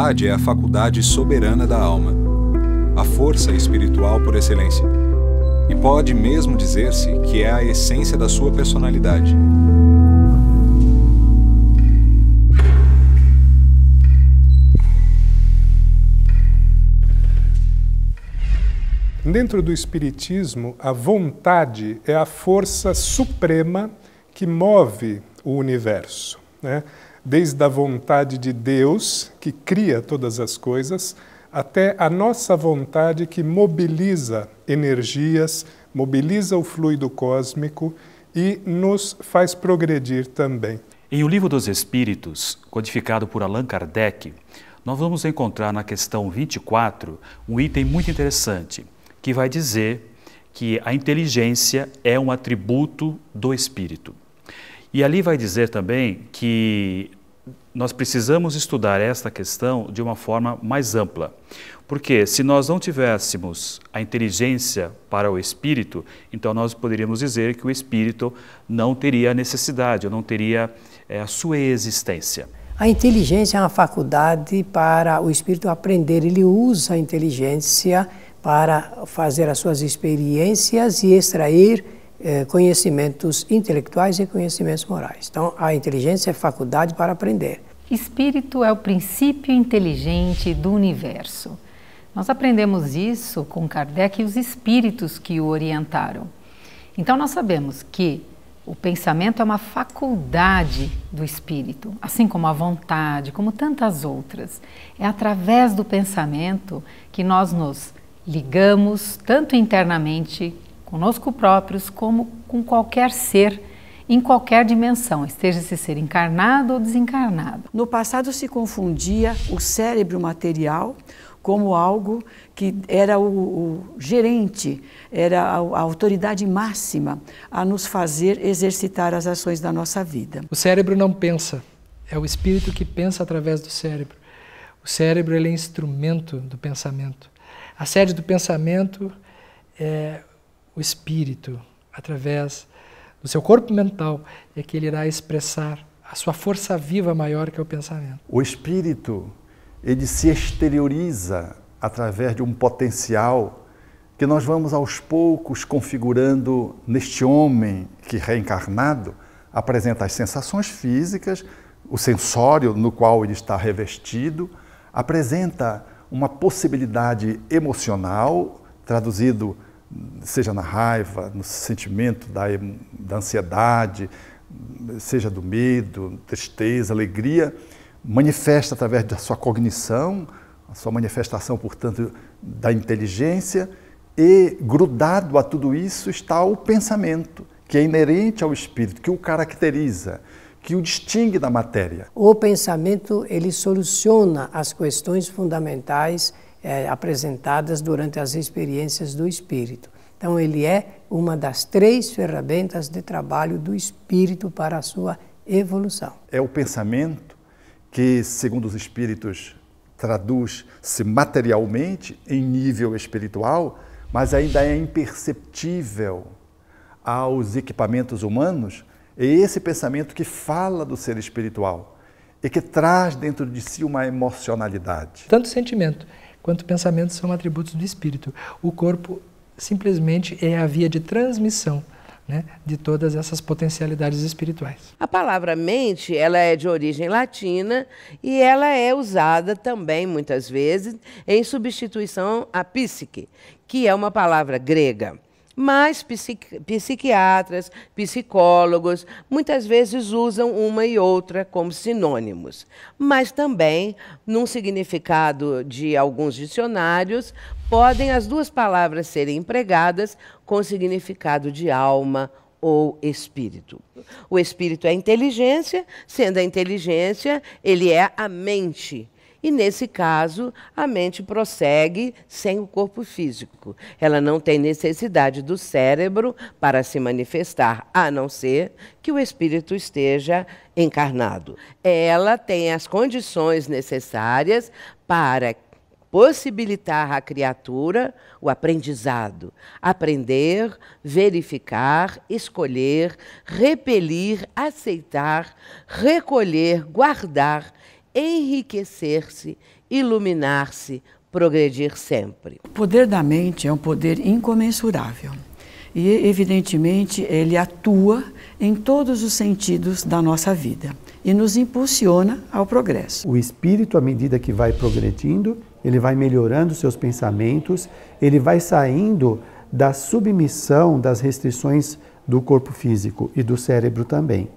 vontade é a faculdade soberana da alma, a força espiritual por excelência, e pode mesmo dizer-se que é a essência da sua personalidade. Dentro do Espiritismo, a vontade é a força suprema que move o universo. Né? desde a vontade de Deus, que cria todas as coisas, até a nossa vontade que mobiliza energias, mobiliza o fluido cósmico e nos faz progredir também. Em O Livro dos Espíritos, codificado por Allan Kardec, nós vamos encontrar na questão 24 um item muito interessante, que vai dizer que a inteligência é um atributo do espírito. E ali vai dizer também que nós precisamos estudar esta questão de uma forma mais ampla. Porque se nós não tivéssemos a inteligência para o espírito, então nós poderíamos dizer que o espírito não teria necessidade, ou não teria é, a sua existência. A inteligência é uma faculdade para o espírito aprender, ele usa a inteligência para fazer as suas experiências e extrair é, conhecimentos intelectuais e conhecimentos morais. Então, a inteligência é faculdade para aprender. Espírito é o princípio inteligente do universo. Nós aprendemos isso com Kardec e os espíritos que o orientaram. Então, nós sabemos que o pensamento é uma faculdade do espírito, assim como a vontade, como tantas outras. É através do pensamento que nós nos ligamos tanto internamente conosco próprios, como com qualquer ser em qualquer dimensão, esteja esse ser encarnado ou desencarnado. No passado se confundia o cérebro material como algo que era o, o, gerente, era a, a autoridade máxima a nos fazer exercitar as ações da nossa vida. O cérebro não pensa, é o espírito que pensa através do cérebro. O cérebro ele é instrumento do pensamento. A sede do pensamento é o espírito através do seu corpo mental é que ele irá expressar a sua força viva maior que é o pensamento. O espírito, ele se exterioriza através de um potencial que nós vamos aos poucos configurando neste homem que reencarnado apresenta as sensações físicas, o sensório no qual ele está revestido, apresenta uma possibilidade emocional, traduzido seja na raiva, no sentimento da, da ansiedade, seja do medo, tristeza, alegria, manifesta através da sua cognição, a sua manifestação, portanto, da inteligência, e grudado a tudo isso está o pensamento, que é inerente ao espírito, que o caracteriza, que o distingue da matéria. O pensamento ele soluciona as questões fundamentais é, apresentadas durante as experiências do espírito. Então, ele é uma das três ferramentas de trabalho do espírito para a sua evolução. É o pensamento que, segundo os espíritos, traduz-se materialmente em nível espiritual, mas ainda é imperceptível aos equipamentos humanos. É esse pensamento que fala do ser espiritual e que traz dentro de si uma emocionalidade. Tanto sentimento quanto pensamentos são atributos do espírito. O corpo simplesmente é a via de transmissão né, de todas essas potencialidades espirituais. A palavra mente, ela é de origem latina e ela é usada também muitas vezes em substituição à psique, que é uma palavra grega. Mas psiqui psiquiatras, psicólogos, muitas vezes usam uma e outra como sinônimos. Mas também, num significado de alguns dicionários, podem as duas palavras serem empregadas com significado de alma ou espírito. O espírito é inteligência, sendo a inteligência, ele é a mente e nesse caso, a mente prossegue sem o corpo físico. Ela não tem necessidade do cérebro para se manifestar, a não ser que o espírito esteja encarnado. Ela tem as condições necessárias para possibilitar à criatura o aprendizado, aprender, verificar, escolher, repelir, aceitar, recolher, guardar enriquecer-se, iluminar-se, progredir sempre. O poder da mente é um poder incomensurável. E, evidentemente, ele atua em todos os sentidos da nossa vida e nos impulsiona ao progresso. O espírito, à medida que vai progredindo, ele vai melhorando seus pensamentos, ele vai saindo da submissão das restrições do corpo físico e do cérebro também.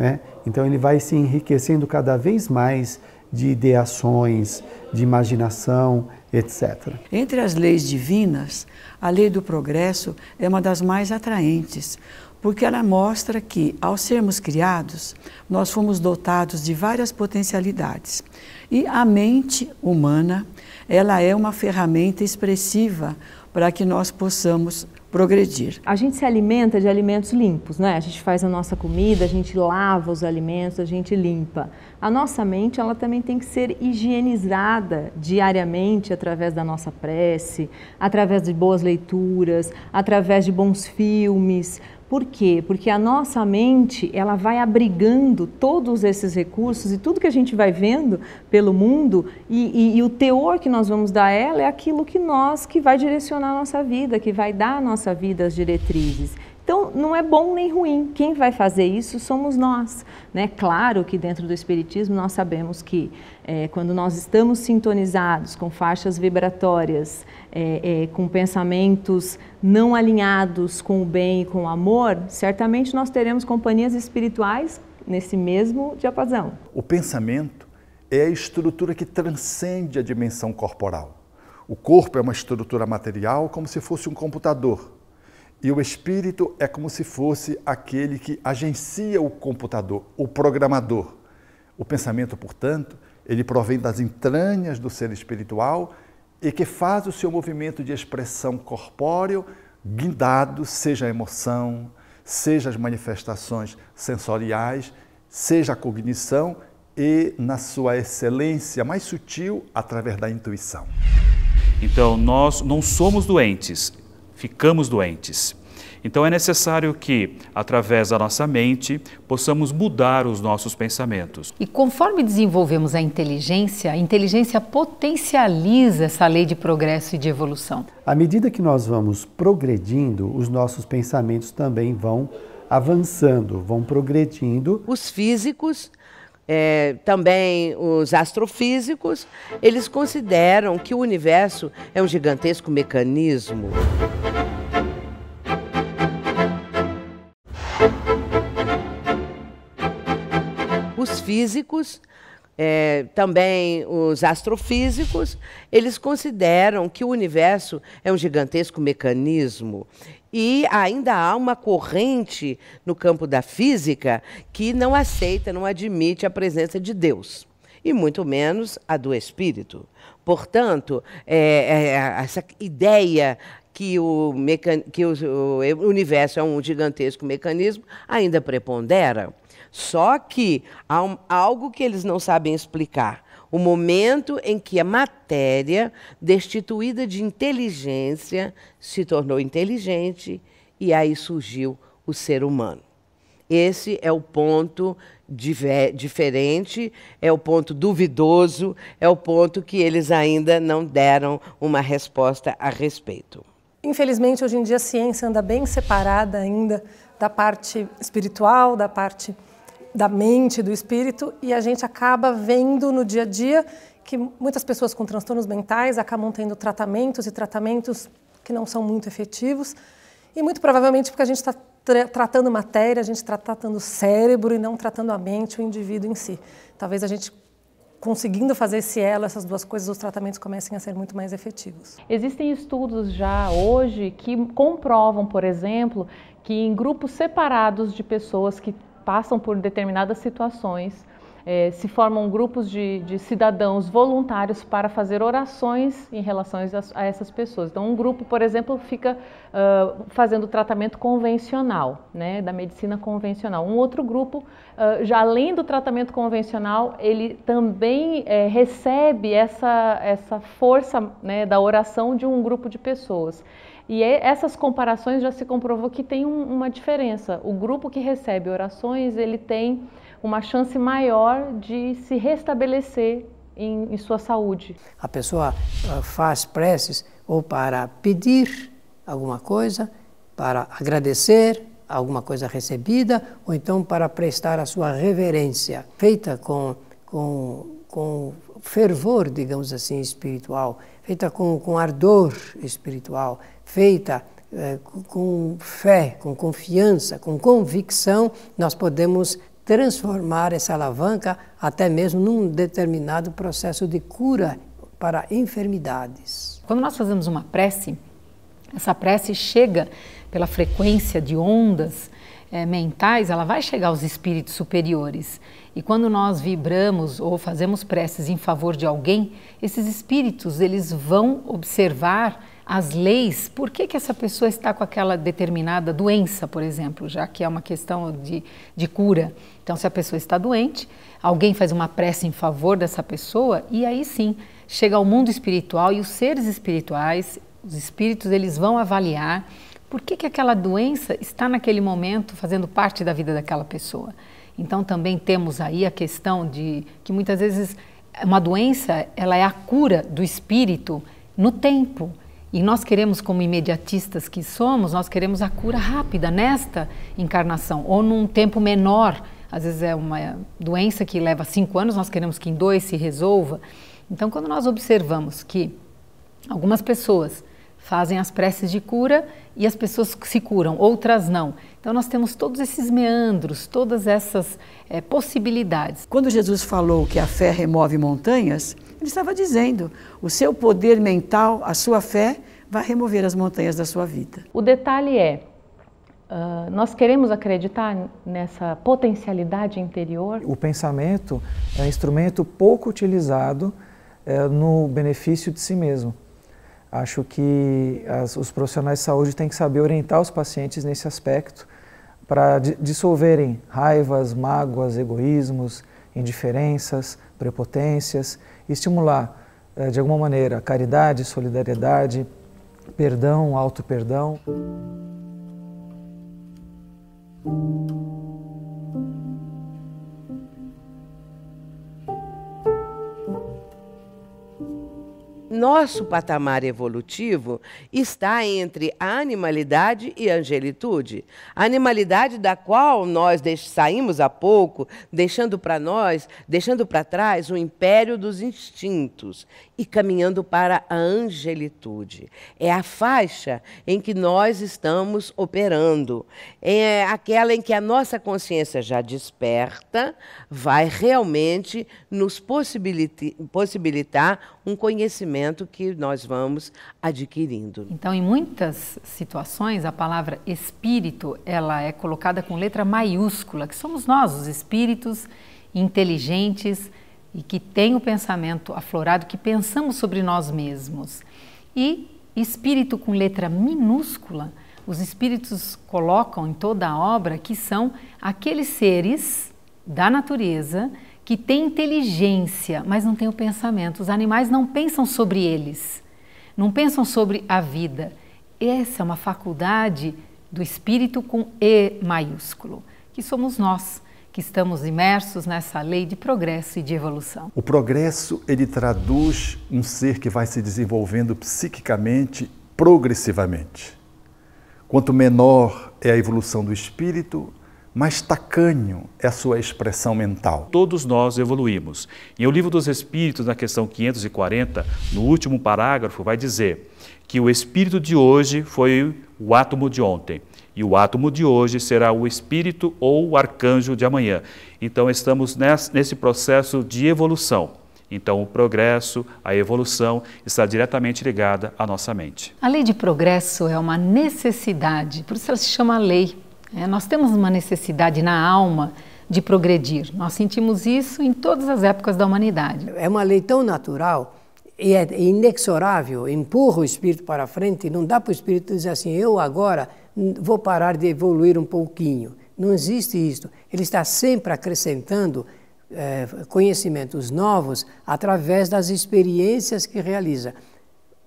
Né? Então ele vai se enriquecendo cada vez mais de ideações, de imaginação, etc. Entre as leis divinas, a lei do progresso é uma das mais atraentes, porque ela mostra que, ao sermos criados, nós fomos dotados de várias potencialidades. E a mente humana, ela é uma ferramenta expressiva para que nós possamos progredir. A gente se alimenta de alimentos limpos, né? A gente faz a nossa comida, a gente lava os alimentos, a gente limpa. A nossa mente, ela também tem que ser higienizada diariamente através da nossa prece, através de boas leituras, através de bons filmes, por quê? Porque a nossa mente, ela vai abrigando todos esses recursos e tudo que a gente vai vendo pelo mundo e, e, e o teor que nós vamos dar a ela é aquilo que nós, que vai direcionar a nossa vida, que vai dar à nossa vida as diretrizes. Então, não é bom nem ruim. Quem vai fazer isso somos nós. Né? Claro que dentro do Espiritismo nós sabemos que é, quando nós estamos sintonizados com faixas vibratórias, é, é, com pensamentos não alinhados com o bem e com o amor, certamente nós teremos companhias espirituais nesse mesmo diapasão. O pensamento é a estrutura que transcende a dimensão corporal. O corpo é uma estrutura material como se fosse um computador e o espírito é como se fosse aquele que agencia o computador, o programador. O pensamento, portanto, ele provém das entranhas do ser espiritual e que faz o seu movimento de expressão corpóreo guindado, seja a emoção, seja as manifestações sensoriais, seja a cognição e, na sua excelência mais sutil, através da intuição. Então, nós não somos doentes, ficamos doentes. Então é necessário que, através da nossa mente, possamos mudar os nossos pensamentos. E conforme desenvolvemos a inteligência, a inteligência potencializa essa lei de progresso e de evolução. À medida que nós vamos progredindo, os nossos pensamentos também vão avançando, vão progredindo. Os físicos é, também os astrofísicos, eles consideram que o universo é um gigantesco mecanismo. físicos, é, também os astrofísicos, eles consideram que o universo é um gigantesco mecanismo e ainda há uma corrente no campo da física que não aceita, não admite a presença de Deus, e muito menos a do Espírito. Portanto, é, é, é essa ideia que, o, que o, o universo é um gigantesco mecanismo ainda prepondera. Só que há um, algo que eles não sabem explicar. O momento em que a matéria, destituída de inteligência, se tornou inteligente e aí surgiu o ser humano. Esse é o ponto diferente, é o ponto duvidoso, é o ponto que eles ainda não deram uma resposta a respeito. Infelizmente, hoje em dia, a ciência anda bem separada ainda da parte espiritual, da parte da mente, do espírito, e a gente acaba vendo no dia a dia que muitas pessoas com transtornos mentais acabam tendo tratamentos e tratamentos que não são muito efetivos, e muito provavelmente porque a gente está tra tratando matéria, a gente está tratando o cérebro e não tratando a mente, o indivíduo em si. Talvez a gente conseguindo fazer esse elo, essas duas coisas, os tratamentos comecem a ser muito mais efetivos. Existem estudos já hoje que comprovam, por exemplo, que em grupos separados de pessoas que passam por determinadas situações, é, se formam grupos de, de, cidadãos voluntários para fazer orações em relação a, a essas pessoas. Então, um grupo, por exemplo, fica uh, fazendo tratamento convencional, né, da medicina convencional. Um outro grupo, uh, já além do tratamento convencional, ele também é, recebe essa, essa força né, da oração de um grupo de pessoas. E é, essas comparações já se comprovou que tem uma diferença. O grupo que recebe orações, ele tem uma chance maior de se restabelecer em, em sua saúde. A pessoa ah, faz preces ou para pedir alguma coisa, para agradecer alguma coisa recebida, ou então para prestar a sua reverência, feita com, com, com fervor, digamos assim, espiritual, feita com, com ardor espiritual, feita eh, com fé, com confiança, com convicção, nós podemos transformar essa alavanca até mesmo num determinado processo de cura para enfermidades. Quando nós fazemos uma prece, essa prece chega pela frequência de ondas é, mentais, ela vai chegar aos espíritos superiores. E quando nós vibramos ou fazemos preces em favor de alguém, esses espíritos eles vão observar as leis, por que, que essa pessoa está com aquela determinada doença, por exemplo, já que é uma questão de, de cura. Então, se a pessoa está doente, alguém faz uma prece em favor dessa pessoa e aí sim chega ao mundo espiritual e os seres espirituais, os espíritos, eles vão avaliar por que, que aquela doença está naquele momento fazendo parte da vida daquela pessoa. Então também temos aí a questão de que muitas vezes uma doença ela é a cura do espírito no tempo. E nós queremos, como imediatistas que somos, nós queremos a cura rápida nesta encarnação ou num tempo menor. Às vezes é uma doença que leva cinco anos, nós queremos que em dois se resolva. Então, quando nós observamos que algumas pessoas fazem as preces de cura e as pessoas se curam, outras não. Então nós temos todos esses meandros, todas essas é, possibilidades. Quando Jesus falou que a fé remove montanhas, ele estava dizendo: o seu poder mental, a sua fé, vai remover as montanhas da sua vida. O detalhe é, Uh, nós queremos acreditar nessa potencialidade interior? O pensamento é um instrumento pouco utilizado é, no benefício de si mesmo. Acho que as, os profissionais de saúde têm que saber orientar os pacientes nesse aspecto para dissolverem raivas, mágoas, egoísmos, indiferenças, prepotências, e estimular eh, de alguma maneira caridade, solidariedade, perdão, auto perdão. nosso patamar evolutivo está entre a animalidade e a angelitude. A animalidade da qual nós saímos há pouco, deixando para nós, deixando para trás o império dos instintos e caminhando para a angelitude. É a faixa em que nós estamos operando. É aquela em que a nossa consciência já desperta vai realmente nos possibilitar um conhecimento conhecimento que nós vamos adquirindo. Então, em muitas situações, a palavra espírito, ela é colocada com letra maiúscula, que somos nós, os espíritos inteligentes e que tem o pensamento aflorado, que pensamos sobre nós mesmos. E espírito com letra minúscula, os espíritos colocam em toda a obra que são aqueles seres da natureza que tem inteligência, mas não tem o pensamento. Os animais não pensam sobre eles, não pensam sobre a vida. Essa é uma faculdade do espírito com E maiúsculo, que somos nós que estamos imersos nessa lei de progresso e de evolução. O progresso ele traduz um ser que vai se desenvolvendo psiquicamente progressivamente. Quanto menor é a evolução do espírito, mas tacanho é a sua expressão mental. Todos nós evoluímos. E o Livro dos Espíritos, na questão 540, no último parágrafo, vai dizer que o espírito de hoje foi o átomo de ontem. E o átomo de hoje será o espírito ou o arcanjo de amanhã. Então, estamos nesse processo de evolução. Então, o progresso, a evolução está diretamente ligada à nossa mente. A lei de progresso é uma necessidade, por isso ela se chama lei é, nós temos uma necessidade na alma de progredir. Nós sentimos isso em todas as épocas da humanidade. É uma lei tão natural e é inexorável, empurra o espírito para frente, não dá para o espírito dizer assim, eu agora vou parar de evoluir um pouquinho. Não existe isso. Ele está sempre acrescentando é, conhecimentos novos através das experiências que realiza.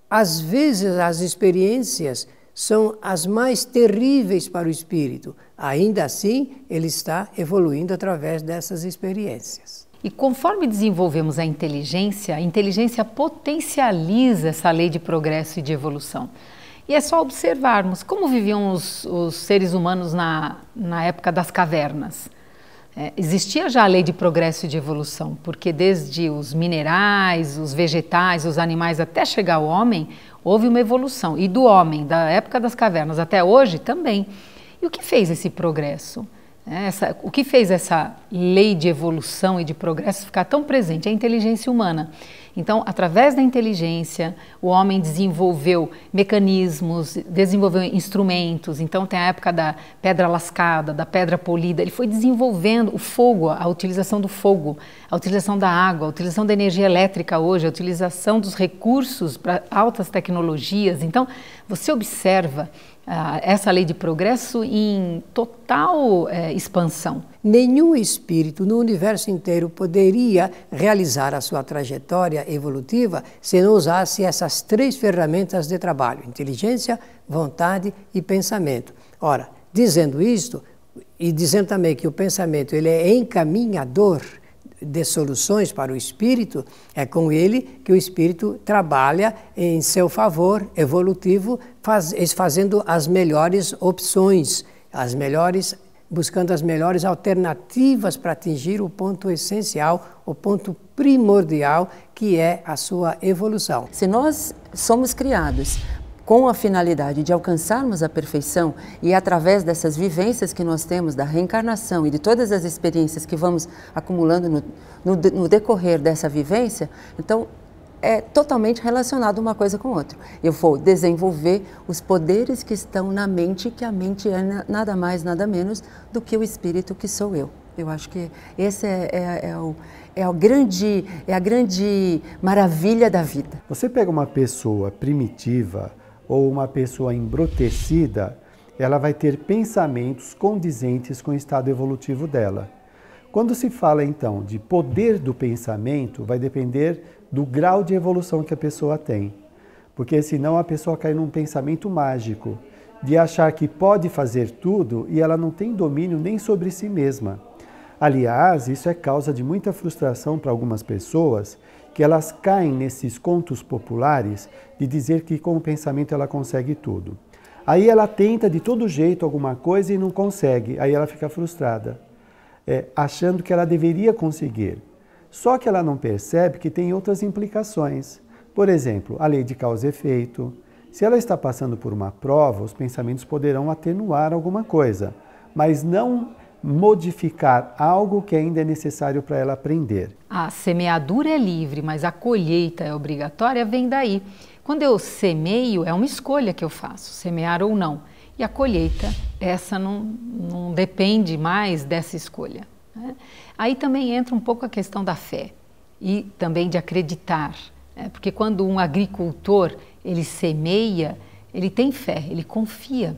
Às vezes, as experiências são as mais terríveis para o espírito. Ainda assim, ele está evoluindo através dessas experiências. E conforme desenvolvemos a inteligência, a inteligência potencializa essa lei de progresso e de evolução. E é só observarmos como viviam os, os seres humanos na, na época das cavernas. É, existia já a lei de progresso e de evolução, porque desde os minerais, os vegetais, os animais até chegar ao homem, houve uma evolução. E do homem, da época das cavernas até hoje, também. E o que fez esse progresso? É, essa, o que fez essa lei de evolução e de progresso ficar tão presente? É a inteligência humana. Então, através da inteligência, o homem desenvolveu mecanismos, desenvolveu instrumentos. Então, tem a época da pedra lascada, da pedra polida. Ele foi desenvolvendo o fogo, a utilização do fogo, a utilização da água, a utilização da energia elétrica hoje, a utilização dos recursos para altas tecnologias. Então, você observa ah, essa lei de progresso em total eh, expansão. Nenhum espírito no universo inteiro poderia realizar a sua trajetória evolutiva se não usasse essas três ferramentas de trabalho: inteligência, vontade e pensamento. Ora, dizendo isto, e dizendo também que o pensamento ele é encaminhador, de soluções para o espírito, é com ele que o espírito trabalha em seu favor evolutivo, faz, fazendo as melhores opções, as melhores buscando as melhores alternativas para atingir o ponto essencial, o ponto primordial, que é a sua evolução. Se nós somos criados com a finalidade de alcançarmos a perfeição e através dessas vivências que nós temos da reencarnação e de todas as experiências que vamos acumulando no, no, no decorrer dessa vivência, então é totalmente relacionado uma coisa com outra. Eu vou desenvolver os poderes que estão na mente, que a mente é nada mais, nada menos do que o espírito que sou eu. Eu acho que esse é, é, é, o, é, o grande, é a grande maravilha da vida. Você pega uma pessoa primitiva, ou uma pessoa embrutecida, ela vai ter pensamentos condizentes com o estado evolutivo dela. Quando se fala então de poder do pensamento, vai depender do grau de evolução que a pessoa tem. Porque senão a pessoa cai num pensamento mágico de achar que pode fazer tudo e ela não tem domínio nem sobre si mesma. Aliás, isso é causa de muita frustração para algumas pessoas que elas caem nesses contos populares de dizer que com o pensamento ela consegue tudo. Aí ela tenta de todo jeito alguma coisa e não consegue, aí ela fica frustrada, é, achando que ela deveria conseguir. Só que ela não percebe que tem outras implicações. Por exemplo, a lei de causa e efeito. Se ela está passando por uma prova, os pensamentos poderão atenuar alguma coisa, mas não modificar algo que ainda é necessário para ela aprender. A semeadura é livre, mas a colheita é obrigatória, vem daí. Quando eu semeio, é uma escolha que eu faço, semear ou não. E a colheita, essa não, não depende mais dessa escolha. Né? Aí também entra um pouco a questão da fé e também de acreditar. Né? Porque quando um agricultor ele semeia, ele tem fé, ele confia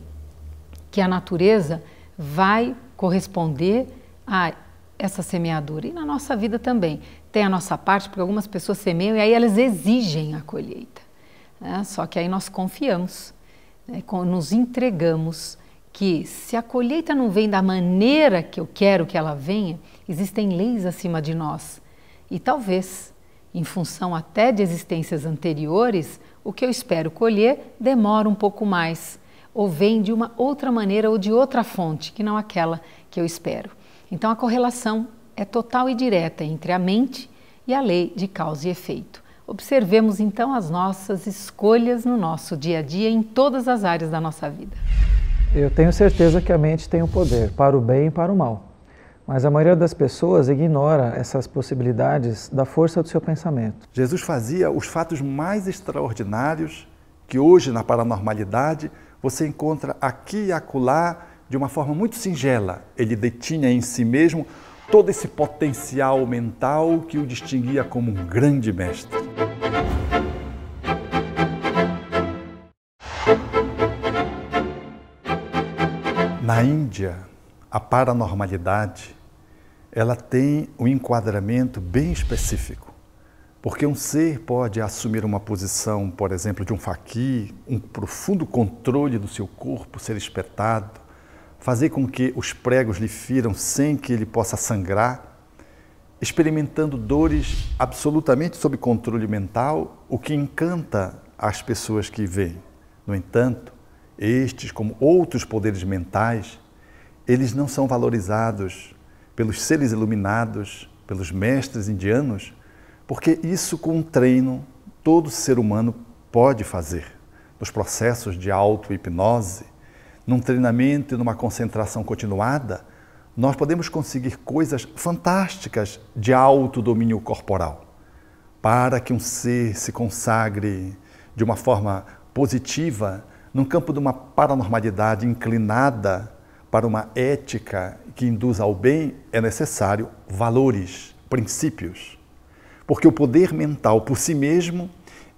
que a natureza vai corresponder a essa semeadura. E na nossa vida também. Tem a nossa parte, porque algumas pessoas semeiam e aí elas exigem a colheita. Né? Só que aí nós confiamos, né? nos entregamos que se a colheita não vem da maneira que eu quero que ela venha, existem leis acima de nós. E talvez, em função até de existências anteriores, o que eu espero colher demora um pouco mais ou vem de uma outra maneira ou de outra fonte que não aquela que eu espero. Então a correlação é total e direta entre a mente e a lei de causa e efeito. Observemos então as nossas escolhas no nosso dia a dia em todas as áreas da nossa vida. Eu tenho certeza que a mente tem o um poder para o bem e para o mal. Mas a maioria das pessoas ignora essas possibilidades da força do seu pensamento. Jesus fazia os fatos mais extraordinários que hoje na paranormalidade você encontra aqui e acolá de uma forma muito singela. Ele detinha em si mesmo todo esse potencial mental que o distinguia como um grande mestre. Na Índia, a paranormalidade ela tem um enquadramento bem específico. Porque um ser pode assumir uma posição, por exemplo, de um faqui, um profundo controle do seu corpo, ser espetado, fazer com que os pregos lhe firam sem que ele possa sangrar, experimentando dores absolutamente sob controle mental, o que encanta as pessoas que veem. No entanto, estes, como outros poderes mentais, eles não são valorizados pelos seres iluminados, pelos mestres indianos, porque isso, com treino, todo ser humano pode fazer. Nos processos de auto-hipnose, num treinamento e numa concentração continuada, nós podemos conseguir coisas fantásticas de alto domínio corporal. Para que um ser se consagre de uma forma positiva num campo de uma paranormalidade inclinada para uma ética que induz ao bem, é necessário valores, princípios porque o poder mental por si mesmo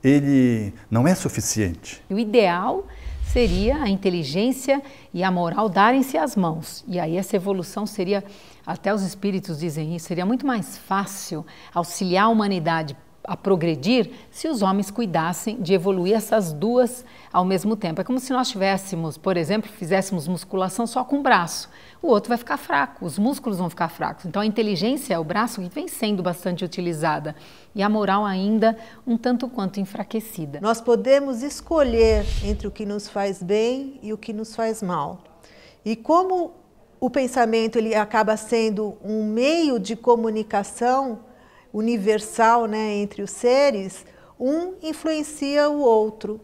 ele não é suficiente. O ideal seria a inteligência e a moral darem-se as mãos. E aí essa evolução seria, até os espíritos dizem isso, seria muito mais fácil auxiliar a humanidade a progredir se os homens cuidassem de evoluir essas duas ao mesmo tempo. É como se nós tivéssemos, por exemplo, fizéssemos musculação só com o braço. O outro vai ficar fraco, os músculos vão ficar fracos. Então a inteligência é o braço que vem sendo bastante utilizada e a moral ainda um tanto quanto enfraquecida. Nós podemos escolher entre o que nos faz bem e o que nos faz mal. E como o pensamento ele acaba sendo um meio de comunicação universal né, entre os seres, um influencia o outro.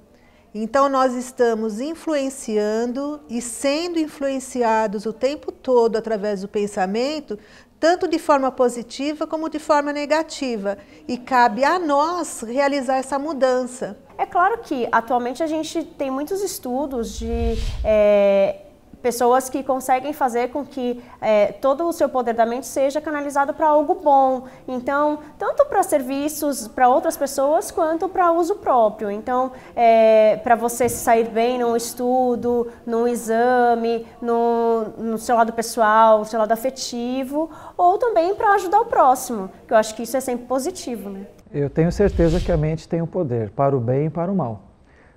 Então, nós estamos influenciando e sendo influenciados o tempo todo através do pensamento, tanto de forma positiva como de forma negativa. E cabe a nós realizar essa mudança. É claro que atualmente a gente tem muitos estudos de é, pessoas que conseguem fazer com que é, todo o seu poder da mente seja canalizado para algo bom. Então, tanto para serviços para outras pessoas quanto para uso próprio. Então, é, para você sair bem num estudo, num exame, no, no seu lado pessoal, no seu lado afetivo, ou também para ajudar o próximo. Que eu acho que isso é sempre positivo, né? Eu tenho certeza que a mente tem o um poder para o bem e para o mal.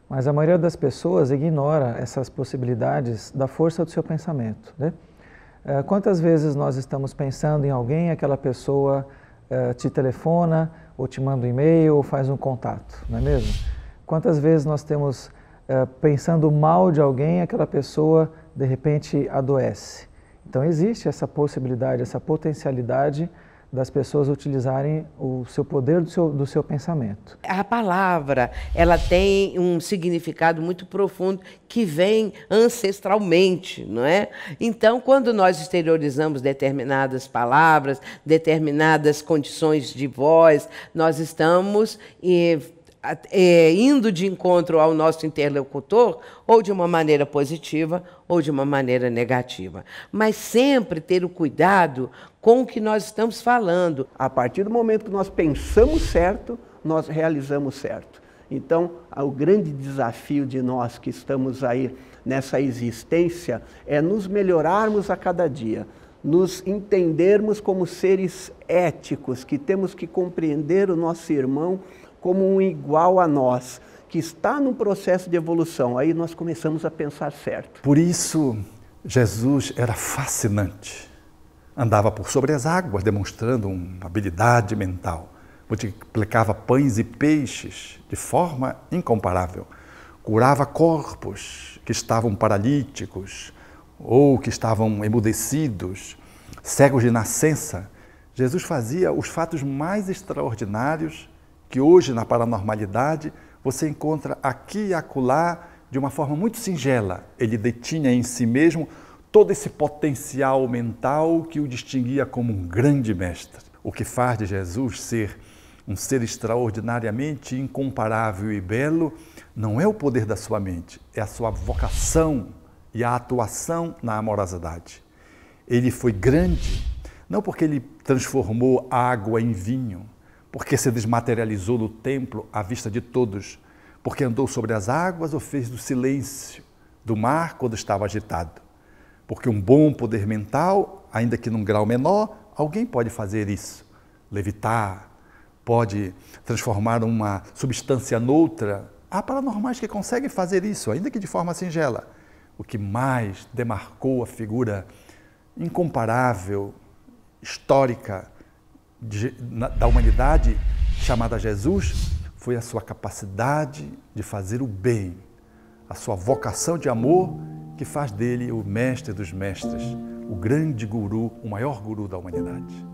Mas a maioria das pessoas ignora essas possibilidades da força do seu pensamento. Né? Eh, quantas vezes nós estamos pensando em alguém, aquela pessoa eh, te telefona, ou te manda um e-mail, ou faz um contato, não é mesmo? Quantas vezes nós temos eh, pensando mal de alguém, aquela pessoa de repente adoece? Então existe essa possibilidade, essa potencialidade das pessoas utilizarem o seu poder do seu, do seu pensamento. A palavra, ela tem um significado muito profundo que vem ancestralmente, não é? Então, quando nós exteriorizamos determinadas palavras, determinadas condições de voz, nós estamos eh, é, indo de encontro ao nosso interlocutor, ou de uma maneira positiva ou de uma maneira negativa. Mas sempre ter o cuidado com o que nós estamos falando. A partir do momento que nós pensamos certo, nós realizamos certo. Então, o grande desafio de nós que estamos aí nessa existência é nos melhorarmos a cada dia, nos entendermos como seres éticos, que temos que compreender o nosso irmão como um igual a nós, que está num processo de evolução. Aí nós começamos a pensar certo. Por isso, Jesus era fascinante. Andava por sobre as águas, demonstrando uma habilidade mental. Multiplicava pães e peixes de forma incomparável. Curava corpos que estavam paralíticos ou que estavam emudecidos, cegos de nascença. Jesus fazia os fatos mais extraordinários que hoje na paranormalidade você encontra aqui e acolá de uma forma muito singela. Ele detinha em si mesmo todo esse potencial mental que o distinguia como um grande mestre. O que faz de Jesus ser um ser extraordinariamente incomparável e belo não é o poder da sua mente, é a sua vocação e a atuação na amorosidade. Ele foi grande não porque ele transformou água em vinho, porque se desmaterializou no templo à vista de todos, porque andou sobre as águas ou fez do silêncio do mar quando estava agitado. Porque um bom poder mental, ainda que num grau menor, alguém pode fazer isso. Levitar, pode transformar uma substância noutra. Há paranormais que conseguem fazer isso, ainda que de forma singela. O que mais demarcou a figura incomparável, histórica, de, na, da humanidade chamada Jesus foi a sua capacidade de fazer o bem, a sua vocação de amor que faz dele o mestre dos mestres, o grande guru, o maior guru da humanidade.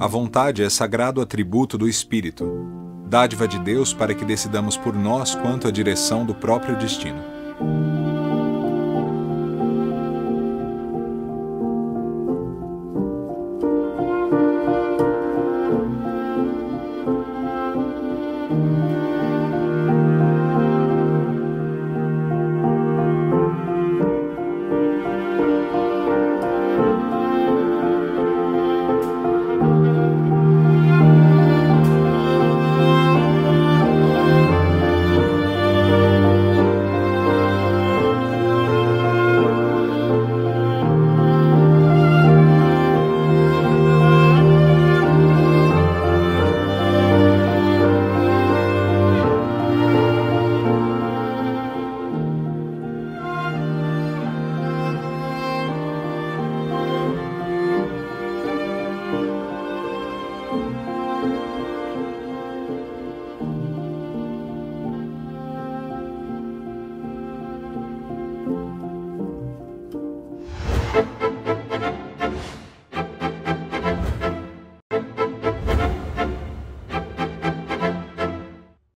A vontade é sagrado atributo do Espírito, dádiva de Deus para que decidamos por nós quanto à direção do próprio destino.